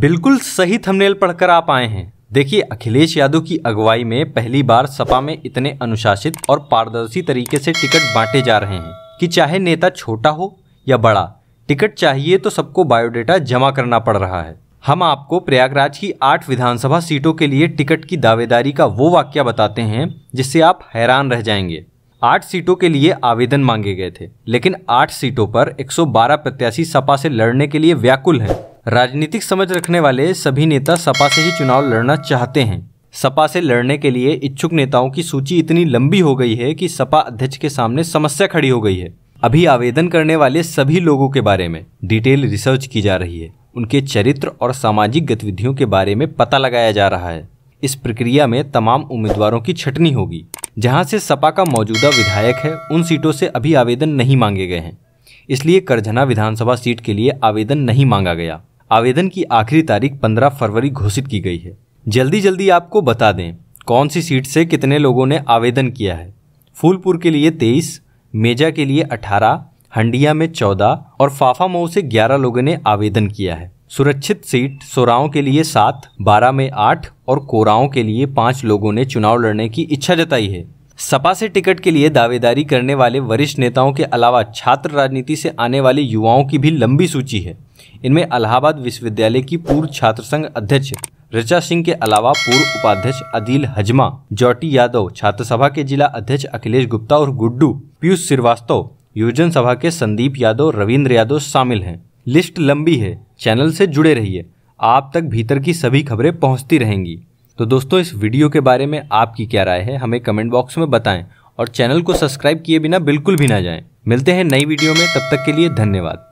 बिल्कुल सही थंबनेल पढ़कर आप आए हैं देखिए अखिलेश यादव की अगुवाई में पहली बार सपा में इतने अनुशासित और पारदर्शी तरीके से टिकट बांटे जा रहे हैं कि चाहे नेता छोटा हो या बड़ा टिकट चाहिए तो सबको बायोडेटा जमा करना पड़ रहा है हम आपको प्रयागराज की आठ विधानसभा सीटों के लिए टिकट की दावेदारी का वो वाक्य बताते हैं जिससे आप हैरान रह जाएंगे आठ सीटों के लिए आवेदन मांगे गए थे लेकिन आठ सीटों पर 112 प्रत्याशी सपा से लड़ने के लिए व्याकुल हैं राजनीतिक समझ रखने वाले सभी नेता सपा से ही चुनाव लड़ना चाहते हैं सपा से लड़ने के लिए इच्छुक नेताओं की सूची इतनी लंबी हो गई है कि सपा अध्यक्ष के सामने समस्या खड़ी हो गई है अभी आवेदन करने वाले सभी लोगों के बारे में डिटेल रिसर्च की जा रही है उनके चरित्र और सामाजिक गतिविधियों के बारे में पता लगाया जा रहा है इस प्रक्रिया में तमाम उम्मीदवारों की छटनी होगी जहां से सपा का मौजूदा विधायक है उन सीटों से अभी आवेदन नहीं मांगे गए हैं इसलिए करझना विधानसभा सीट के लिए आवेदन नहीं मांगा गया आवेदन की आखिरी तारीख 15 फरवरी घोषित की गई है जल्दी जल्दी आपको बता दें कौन सी सीट से कितने लोगों ने आवेदन किया है फूलपुर के लिए तेईस मेजा के लिए अठारह हंडिया में चौदह और फाफा मऊ से ग्यारह लोगों ने आवेदन किया है सुरक्षित सीट सोराओं के लिए सात बारह में आठ और कोराओं के लिए पाँच लोगों ने चुनाव लड़ने की इच्छा जताई है सपा से टिकट के लिए दावेदारी करने वाले वरिष्ठ नेताओं के अलावा छात्र राजनीति से आने वाले युवाओं की भी लंबी सूची है इनमें इलाहाबाद विश्वविद्यालय की पूर्व छात्र संघ अध्यक्ष ऋचा सिंह के अलावा पूर्व उपाध्यक्ष अदिल हजमा जौटी यादव छात्र सभा के जिला अध्यक्ष अखिलेश गुप्ता और गुड्डू पीयूष श्रीवास्तव योजन सभा के संदीप यादव रविन्द्र यादव शामिल हैं लिस्ट लंबी है चैनल से जुड़े रहिए आप तक भीतर की सभी खबरें पहुंचती रहेंगी तो दोस्तों इस वीडियो के बारे में आपकी क्या राय है हमें कमेंट बॉक्स में बताएं और चैनल को सब्सक्राइब किए बिना बिल्कुल भी ना जाएं मिलते हैं नई वीडियो में तब तक के लिए धन्यवाद